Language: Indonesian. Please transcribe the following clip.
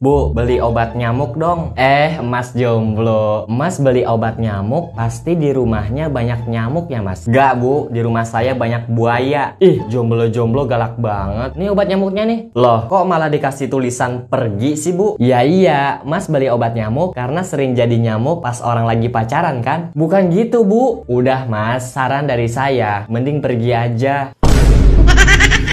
Bu, beli obat nyamuk dong. Eh, Mas jomblo. Mas beli obat nyamuk, pasti di rumahnya banyak nyamuk ya, Mas? Gak, Bu. Di rumah saya banyak buaya. Ih, jomblo-jomblo galak banget. Nih obat nyamuknya nih. Loh, kok malah dikasih tulisan pergi sih, Bu? Ya iya, Mas beli obat nyamuk karena sering jadi nyamuk pas orang lagi pacaran kan? Bukan gitu, Bu. Udah, Mas. Saran dari saya, mending pergi aja.